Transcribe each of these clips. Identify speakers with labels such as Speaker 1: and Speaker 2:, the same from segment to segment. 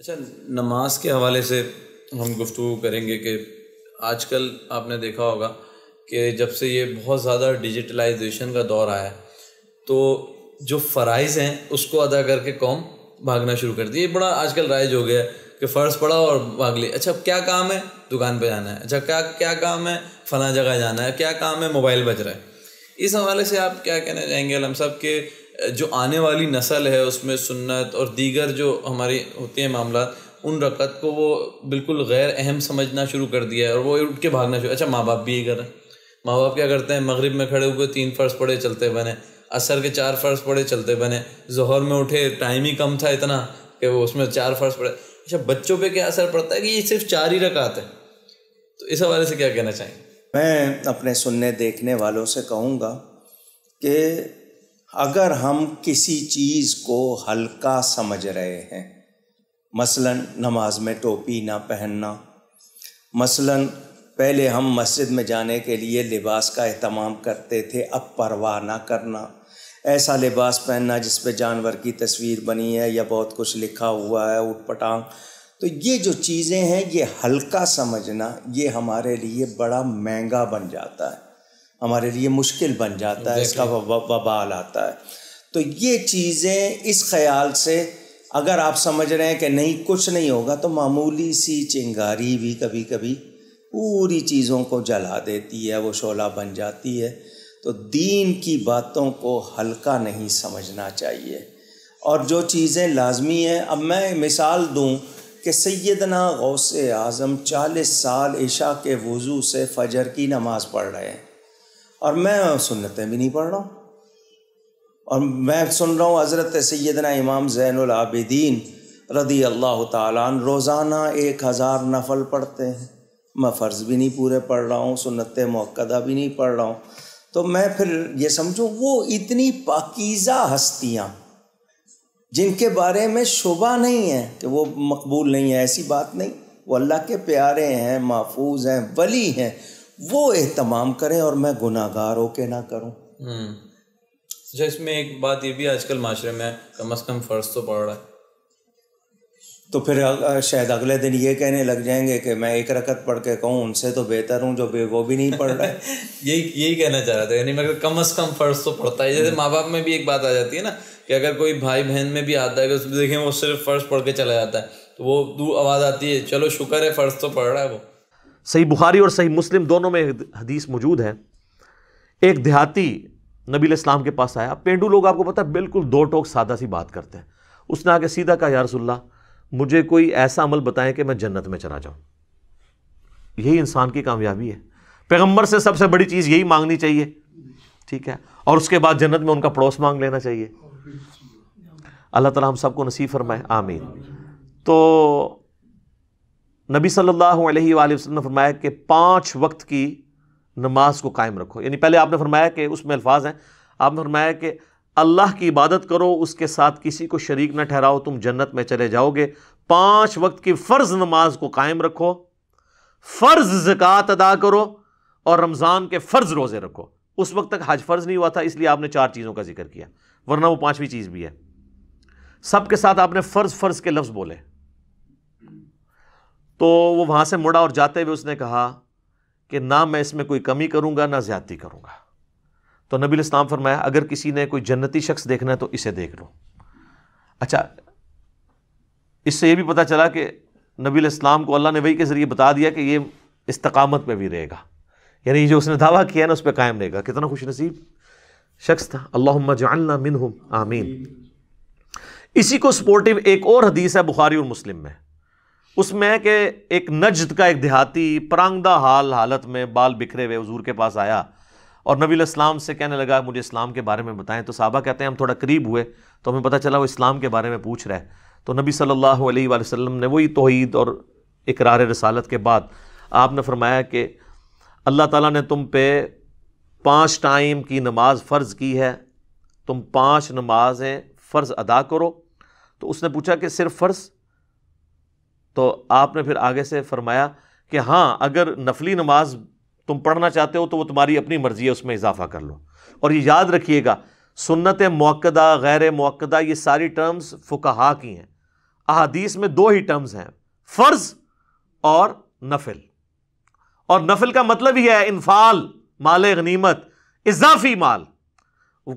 Speaker 1: अच्छा नमाज के हवाले से हम गुफ्तु करेंगे कि आजकल आपने देखा होगा कि जब से ये बहुत ज़्यादा डिजिटलाइजेशन का दौर आया तो जो फ़राइज़ हैं उसको अदा करके कौम भागना शुरू कर दी ये बड़ा आजकल राइज हो गया कि फ़र्ज पड़ा और भाग लिया अच्छा क्या काम है दुकान पे जाना है अच्छा क्या क्या काम है फ़ला जगह जाना है क्या काम है मोबाइल बज रहा है इस हवाले से आप क्या कहना चाहेंगे अलम साहब के जो आने वाली नस्ल है उसमें सुन्नत और दीगर जो हमारी होती हैं मामला उन रकत को वो बिल्कुल गैर अहम समझना शुरू कर दिया है और वो उठ के भागना शुरू अच्छा माँ बाप भी ये कर रहे हैं माँ बाप क्या करते हैं मगरिब में खड़े हुए तीन फ़र्ज पड़े चलते बने असर के चार फ़र्ज पड़े चलते बने जहर में उठे टाइम ही कम था इतना कि वो उसमें चार फ़र्ज पड़े अच्छा बच्चों पे क्या असर पड़ता है कि ये सिर्फ चार ही रकात है तो इस हवाले से क्या कहना चाहेंगे
Speaker 2: मैं अपने सुनने देखने वालों से कहूँगा कि अगर हम किसी चीज़ को हल्का समझ रहे हैं मसलन नमाज में टोपी ना पहनना मसलन पहले हम मस्जिद में जाने के लिए लिबास का अहतमाम करते थे अब परवाह ना करना ऐसा लिबास पहनना जिस पे जानवर की तस्वीर बनी है या बहुत कुछ लिखा हुआ है उठपटांग तो ये जो चीज़ें हैं ये हल्का समझना ये हमारे लिए बड़ा महंगा बन जाता है हमारे लिए मुश्किल बन जाता है इसका वबाल आता है तो ये चीज़ें इस ख्याल से अगर आप समझ रहे हैं कि नहीं कुछ नहीं होगा तो मामूली सी चिंगारी भी कभी कभी पूरी चीज़ों को जला देती है वो शोला बन जाती है तो दीन की बातों को हल्का नहीं समझना चाहिए और जो चीज़ें लाजमी हैं अब मैं मिसाल दूं कि सैदना गौस आज़म चालीस साल इशा के वज़ू से फजर की नमाज़ पढ़ रहे हैं और मैं सुनतें भी नहीं पढ़ रहा हूँ और मैं सुन रहा हूँ हज़रत सैदना इमाम ज़ैनआबिदीन रदी अल्लाह तालान रोज़ाना एक हज़ार नफल पढ़ते हैं मैं फ़र्ज़ भी नहीं पूरे पढ़ रहा हूँ सुन्नत मौक़दा भी नहीं पढ़ रहा हूँ तो मैं फिर ये समझूँ वो इतनी पाकिज़ा हस्तियाँ जिनके बारे में शुबा नहीं है कि वो मकबूल नहीं है ऐसी बात नहीं वो अल्लाह के प्यारे हैं महफूज हैं वली हैं वो एहतमाम करें और मैं गुनागार होके ना करूँ
Speaker 1: हम्म। अच्छा इसमें एक बात ये भी आजकल माशरे में कम अज़ कम फ़र्ज तो
Speaker 2: पड़ रहा है तो फिर शायद अगले दिन ये कहने लग जाएंगे कि मैं एक रकत पढ़ के कहूँ उनसे तो बेहतर हूँ जो बे वो भी नहीं पढ़ रहा है
Speaker 1: यही यही कहना चाह रहा था यानी मैं कम अज़ कम फ़र्ज तो पड़ता है जैसे हम्म। माँ बाप में भी एक बात आ जाती है ना कि अगर कोई भाई बहन में भी आता है कि उसमें देखें वो सिर्फ फ़र्ज पढ़ के चला जाता है तो वो दू आवाज़ आती है चलो शुक्र है फ़र्ज तो पढ़ रहा
Speaker 3: है वो सही बुखारी और सही मुस्लिम दोनों में हदीस मौजूद है एक देहाती नबी इस्लाम के पास आया पेंडू लोग आपको पता है बिल्कुल दो टोक सादा सी बात करते हैं उसने आके सीधा कहा यारसुल्ला मुझे कोई ऐसा अमल बताएं कि मैं जन्नत में चला जाऊं यही इंसान की कामयाबी है पैगम्बर से सबसे बड़ी चीज़ यही मांगनी चाहिए ठीक है और उसके बाद जन्नत में उनका पड़ोस मांग लेना चाहिए अल्लाह तला हम सबको नसीब फरमाए आमीन तो नबी सल्लल्लाहु अलैहि वसल्लम ने फरमाया कि पाँच वक्त की नमाज को कायम रखो यानी पहले आपने फरमाया कि उसमें अल्फाज हैं आपने फरमाया कि अल्लाह की इबादत करो उसके साथ किसी को शरीक न ठहराओ तुम जन्नत में चले जाओगे पाँच वक्त की फ़र्ज़ नमाज को कायम रखो फ़र्ज़ ज़क़़त अदा करो और रमज़ान के फ़र्ज़ रोज़े रखो उस वक्त तक हज फ़र्ज़ नहीं हुआ था इसलिए आपने चार चीज़ों का जिक्र किया वरना वो पाँचवीं चीज़ भी है सब के साथ आपने फ़र्ज़ फ़र्ज़ के लफ्ज़ बोले तो वो वहाँ से मुड़ा और जाते हुए उसने कहा कि ना मैं इसमें कोई कमी करूँगा ना ज़्यादती करूँगा तो नबी इस्लाम फरमाया अगर किसी ने कोई जन्नती शख्स देखना है तो इसे देख लो अच्छा इससे ये भी पता चला कि नबी इस्लाम को अल्लाह ने वही के ज़रिए बता दिया कि ये इस्तकामत में भी रहेगा यानी जो उसने दावा किया है ना उस पर कायम रहेगा कितना खुश नसीब शख्स था अल्लाह जालना मिन आमीन इसी को सपोर्टिव एक और हदीस है बुखारी और मुस्लिम में उसमें कि एक नजद का एक देहाती परांगदा हाल हालत में बाल बिखरे हुए हजूर के पास आया और नबी इस्लाम से कहने लगा मुझे इस्लाम के बारे में बताएं तो साहबा कहते हैं हम थोड़ा करीब हुए तो हमें पता चला वो इस्लाम के बारे में पूछ रहे तो नबी सल्लल्लाहु अलैहि वसल्लम ने वही तोहद और इकरार रसालत के बाद आपने फरमाया कि अल्लाह ताला ने तुम पे पाँच टाइम की नमाज फ़र्ज़ की है तुम पाँच नमाजें फ़र्ज़ अदा करो तो उसने पूछा कि सिर्फ फ़र्ज़ तो आपने फिर आगे से फरमाया कि हाँ अगर नफली नमाज तुम पढ़ना चाहते हो तो वो तुम्हारी अपनी मर्ज़ी है उसमें इजाफ़ा कर लो और ये याद रखिएगा सुन्नत मौक़दा गैर मौक़दा ये सारी टर्म्स फ़ुकाहा की हैं अहादीस में दो ही टर्म्स हैं फ़र्ज़ और नफिल और नफिल का मतलब ही है इनफाल माल गनीमत इजाफी माल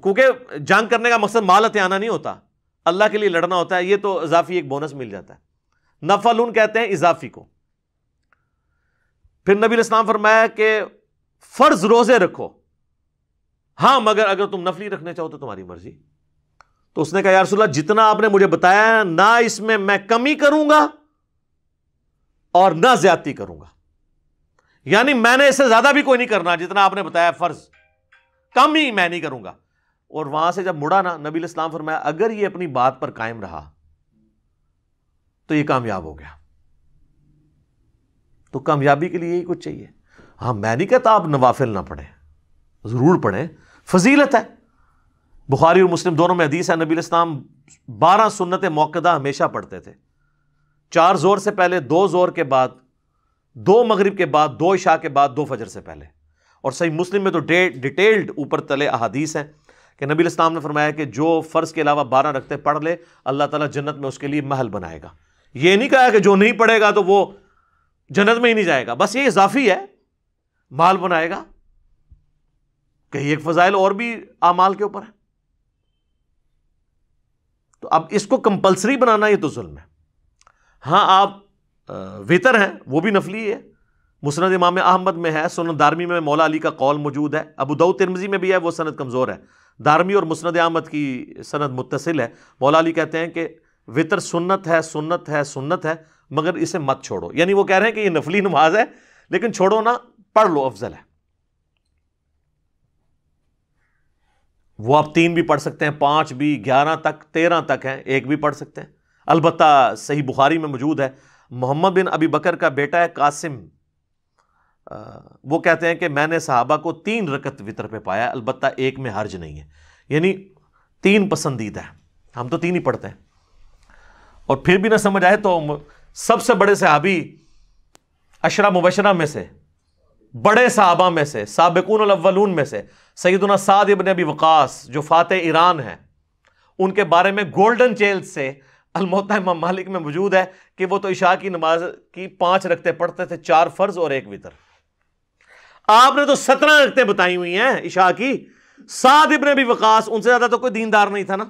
Speaker 3: क्योंकि जंग करने का मकसद माल हत्याना नहीं होता अल्लाह के लिए लड़ना होता है ये तो इजाफी एक बोनस मिल जाता है उन कहते हैं इजाफी को फिर नबी इस्लाम फरमाया कि फर्ज रोजे रखो हां मगर अगर तुम नफली रखना चाहो तो तुम्हारी मर्जी तो उसने कहा यारसोल्ला जितना आपने मुझे बताया ना इसमें मैं कमी करूंगा और ना ज्यादा करूंगा यानी मैंने इससे ज्यादा भी कोई नहीं करना जितना आपने बताया फर्ज कम ही मैं नहीं करूंगा और वहां से जब मुड़ा ना नबी इस्लाम फरमाया अगर ये अपनी बात पर कायम रहा तो ये कामयाब हो गया तो कामयाबी के लिए ही कुछ चाहिए हाँ मैं नहीं कहता आप नवाफिल ना पढ़ें ज़रूर पढ़ें फजीलत है बुखारी और मुस्लिम दोनों में हदीस है नबी इस्लाम बारह सुन्नत मौकदा हमेशा पढ़ते थे चार जोर से पहले दो जोर के बाद दो मगरिब के बाद दो इशा के बाद दो फजर से पहले और सही मुस्लिम में तो डिटेल्ड ऊपर तले अहादीस हैं कि नबी इस्लाम ने फरमाया कि जो फ़र्ज़ के अलावा बारह रखते पढ़ ले अल्लाह ताला जन्नत में उसके लिए महल बनाएगा ये नहीं कहा कि जो नहीं पढ़ेगा तो वो जन्नत में ही नहीं जाएगा बस ये इजाफी है माल बनाएगा कहीं एक फजाइल और भी आमाल के ऊपर है तो अब इसको कंपल्सरी बनाना ये तो जुल्म है हाँ आप वितर हैं वो भी नफली है मुसनद इमाम अहमद में है सुनद दारमी में मौला अली का कौल मौजूद है अबू दाऊद तिरमजी में भी है वो सनद कमज़ोर है दारमी और मुसनद अहमद की सनद मुतसिल है मौला अली कहते हैं कि वितर सुन्नत है सुन्नत है सुन्नत है मगर इसे मत छोड़ो यानी वो कह रहे हैं कि ये नफली नमाज है लेकिन छोड़ो ना पढ़ लो अफजल है वो आप तीन भी पढ़ सकते हैं पांच भी ग्यारह तक तेरह तक हैं एक भी पढ़ सकते हैं अलबत् सही बुखारी में मौजूद है मोहम्मद बिन अबी बकर का बेटा है कासिम आ, वो कहते हैं कि मैंने साहबा को तीन रकत वितर पे पाया अलबत् एक में हर्ज नहीं है यानी तीन पसंदीदा है हम तो तीन ही पढ़ते हैं और फिर भी ना समझ आए तो सबसे बड़े सहाबी अशरा मुबशरा में से बड़े साहबा में से सबकून अलवलून में से सैदुना साद इबन अबी वक़ास जो फ़ातह ईरान हैं उनके बारे में गोल्डन चेल से अलमोत मालिक में मौजूद है कि वो तो इशा की नमाज की पाँच रखते पढ़ते थे चार फ़र्ज और एक वितर आपने तो सत्रह रखते बताई हुई हैं इशा की साद इबन अबी वक़ास उनसे ज़्यादा तो कोई दीनदार नहीं था ना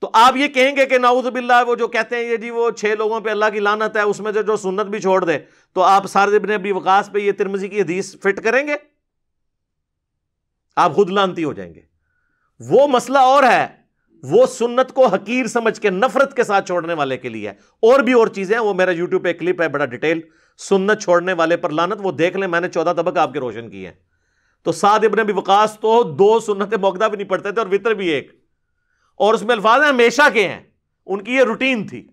Speaker 3: तो आप ये कहेंगे कि नाउज बिल्ला वो जो कहते हैं ये जी वो छः लोगों पे अल्लाह की लानत है उसमें से जो सुन्नत भी छोड़ दे तो आप सारे इबन अबी वकास पे ये तिरमजी की हदीस फिट करेंगे आप खुद लानती हो जाएंगे वो मसला और है वो सुन्नत को हकीर समझ के नफरत के साथ छोड़ने वाले के लिए है और भी और चीज़ें वो मेरा यूट्यूब पर क्लिप है बड़ा डिटेल सुन्नत छोड़ने वाले पर लानत वो देख लें मैंने चौदह तबक आपके रोशन किए है तो साद इबन अबी वकास तो दो सुन्नत मौकदा भी नहीं पड़ते थे और वितर भी एक और उसमें अल्फाज हमेशा के हैं उनकी ये रूटीन थी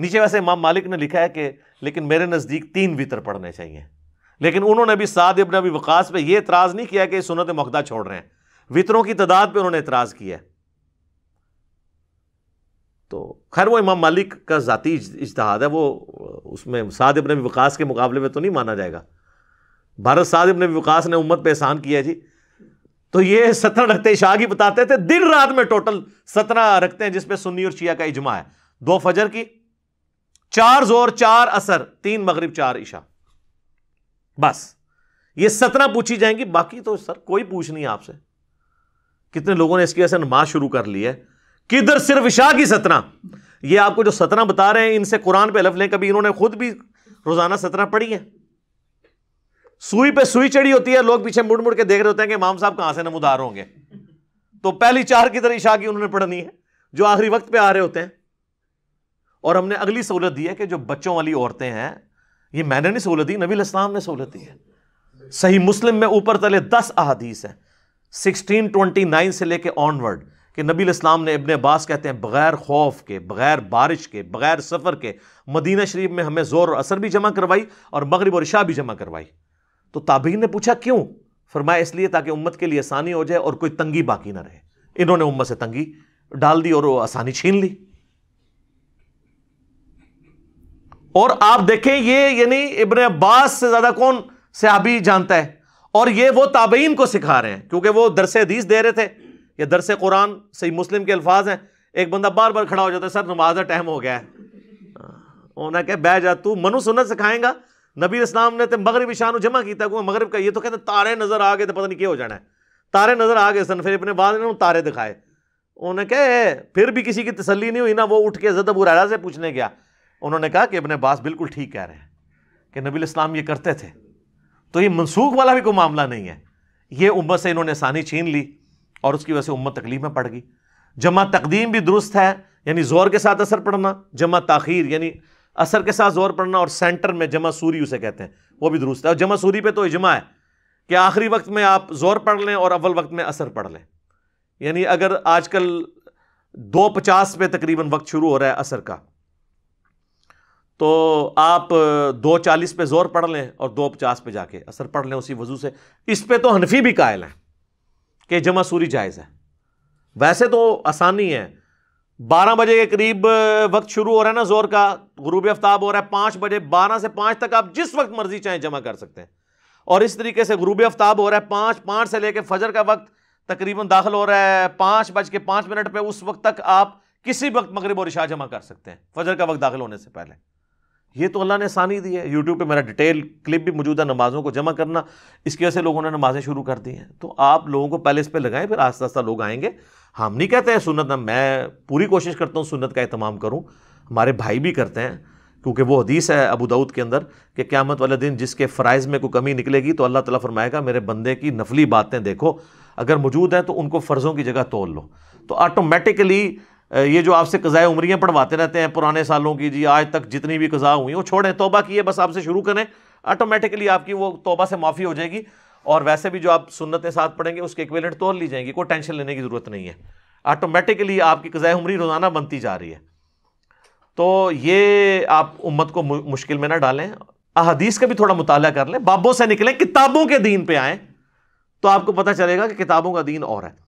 Speaker 3: नीचे वैसे इमाम मालिक ने लिखा है कि लेकिन मेरे नज़दीक तीन वितर पढ़ने चाहिए लेकिन उन्होंने भी साद इबन अभी वक़ास पे यह इतराज नहीं किया कि सुनत मकदा छोड़ रहे हैं वितरों की तादाद पर उन्होंने एतराज़ किया तो खैर वो इमाम मालिक का ज़ाती इजतहाद है वो उसमें साद इबन वक़ास के मुकाबले में तो नहीं माना जाएगा भारत साद इबन वक़ास ने उम्मत पर एहसान किया जी तो ये सत्रह रखते शाह ही बताते थे दिन रात में टोटल सत्रह रखते हैं जिसमें सुन्नी और शिया का इजमा है दो फजर की चार जोर चार असर तीन मगरिब चार ईशा बस ये सत्रह पूछी जाएंगी बाकी तो सर कोई पूछ नहीं आपसे कितने लोगों ने इसकी वजह से नमाज शुरू कर ली है किधर सिर्फ ईशा की सत्रह ये आपको जो सत्रह बता रहे हैं इनसे कुरान पे लफ लें कभी इन्होंने खुद भी रोजाना सत्रह पढ़ी है सुई पे सुई चढ़ी होती है लोग पीछे मुड़ मुड़ के देख रहे होते हैं कि माम साहब कहां से नमदार होंगे तो पहली चार की तरह इशा की उन्होंने पढ़नी है जो आखिरी वक्त पे आ रहे होते हैं और हमने अगली सहूलत दी है कि जो बच्चों वाली औरतें हैं ये मैंने नहीं सहूलत दी नबी इस्लाम ने सहूलत दी है सही मुस्लिम में ऊपर तले दस अहादीस हैं सिक्सटीन ट्वेंटी नाइन से लेके ऑनवर्ड कि नबी इस्लाम ने इबन अब्बास कहते हैं बगैर खौफ के बगैर बारिश के बगैर सफ़र के मदीना शरीफ में हमें ज़ोर और असर भी जमा करवाई और मगरब और शाह भी जमा करवाई तो ताबीन ने पूछा क्यों फरमाया इसलिए ताकि उम्मत के लिए आसानी हो जाए और कोई तंगी बाकी ना रहे इन्होंने उम्मत से तंगी डाल दी और वो आसानी छीन ली और आप देखें ये यानी इबन अब्बास से ज्यादा कौन सहाबी जानता है और ये वो ताबीन को सिखा रहे हैं क्योंकि वो दरस हदीस दे रहे थे ये दरस कुरान सही मुस्लिम के अल्फाज हैं एक बंदा बार बार खड़ा हो जाता है सर नमाज टाइम हो गया है हाँ, उन्हें कह बह जा तू मनु सुनत सिखाएगा नबी इस्लाम ने तो मगरब शान जमा किया मगरब का ये तो कहते तारे नज़र आ गए तो पता नहीं क्या हो जाना है तारे नज़र आ गए सन फिर अपने बाद ने तारे दिखाए उन्होंने कहे फिर भी किसी की तसली नहीं हुई ना वो उठ के जद बुरारा से पूछने गया उन्होंने कहा कि अपने बास बिल्कुल ठीक कह रहे हैं कि नबी इस्लाम ये करते थे तो ये मनसूख वाला भी कोई मामला नहीं है ये उम्मत से इन्होंने सानी छीन ली और उसकी वजह से उम्मत तकलीफ में पड़ गई जमा तकदीम भी दुरुस्त है यानी ज़ोर के साथ असर पड़ना जमा तखीर यानी असर के साथ जोर पड़ना और सेंटर में जमा सूरी उसे कहते हैं वो भी दुरुस्त है और जमा सूरी पे तो इजमा है कि आखिरी वक्त में आप जोर पढ़ लें और अव्वल वक्त में असर पढ़ लें यानी अगर आजकल दो पचास पे तकरीबन वक्त शुरू हो रहा है असर का तो आप दो चालीस पे जोर पढ़ लें और दो पचास पे जाके असर पढ़ लें उसी वजू से इस पर तो हनफी भी कायल हैं कि जमा सूरी जायज़ है वैसे तो आसानी है बारह बजे के करीब वक्त शुरू हो रहा है ना जोर का गुरूब आफ्ताब हो रहा है पाँच बजे बारह से पाँच तक आप जिस वक्त मर्जी चाहें जमा कर सकते हैं और इस तरीके से गुरूब आफ्ताब हो रहा है पाँच पाँच से लेकर फजर का वक्त तकरीबन दाखिल हो रहा है पाँच बज के पाँच मिनट पर उस वक्त तक आप किसी वक्त मगरब और इशा जमा कर सकते हैं फजर का वक्त दाखिल होने से पहले ये तो अल्लाह ने आसानी दी है यूट्यूब पे मेरा डिटेल क्लिप भी मौजूद है नमाज़ों को जमा करना इसकी वजह से लोगों ने नमाज़ें शुरू कर दी हैं तो आप लोगों को पहले इस पर लगाएं फिर आस्ता आस्ता लोग आएंगे हम नहीं कहते हैं सुनत ना मैं पूरी कोशिश करता हूँ सुनत का अहतमाम करूँ हमारे भाई भी करते हैं क्योंकि वो हदीस है अबू दाऊद के अंदर कि क्यामत वाले दिन जिसके फ़राइज़ में कोई कमी निकलेगी तो अल्लाह ताला फरमाएगा मेरे बंदे की नफली बातें देखो अगर मौजूद हैं तो उनको फ़र्ज़ों की जगह तोड़ लो तो ऑटोमेटिकली ये जो आपसे कज़ाए उम्रियाँ पढ़वाते रहते हैं पुराने सालों की जी आज तक जितनी भी कज़ा हुई वो छोड़ें तोबा की है बस आपसे शुरू करें ऑटोमेटिकली आपकी वो तोबा से माफ़ी हो जाएगी और वैसे भी जो आप सुन्नतें साथ पढ़ेंगे उसके इक्वेलेंट तोड़ ली जाएंगी कोई टेंशन लेने की ज़रूरत नहीं है ऑटोमेटिकली आपकी कज़ाए उम्री रोज़ाना बनती जा रही है तो ये आप उम्मत को मुश्किल में ना डालें अदीस का भी थोड़ा मुताल कर लें बाबों से निकलें किताबों के दीन पर आएँ तो आपको पता चलेगा कि किताबों का दीन और है